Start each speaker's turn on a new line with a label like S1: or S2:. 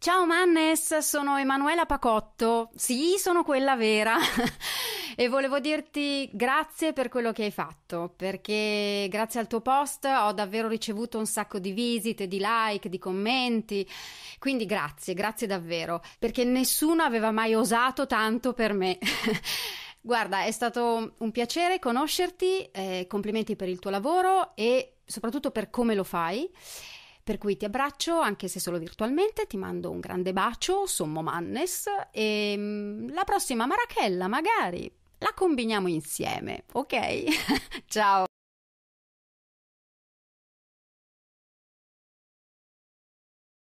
S1: Ciao Mannes, sono Emanuela Pacotto. Sì, sono quella vera. e volevo dirti grazie per quello che hai fatto, perché grazie al tuo post ho davvero ricevuto un sacco di visite, di like, di commenti. Quindi grazie, grazie davvero, perché nessuno aveva mai osato tanto per me. Guarda, è stato un piacere conoscerti, eh, complimenti per il tuo lavoro e soprattutto per come lo fai. Per cui ti abbraccio anche se solo virtualmente, ti mando un grande bacio, sommo mannes e ehm, la prossima marachella magari la combiniamo insieme, ok? Ciao!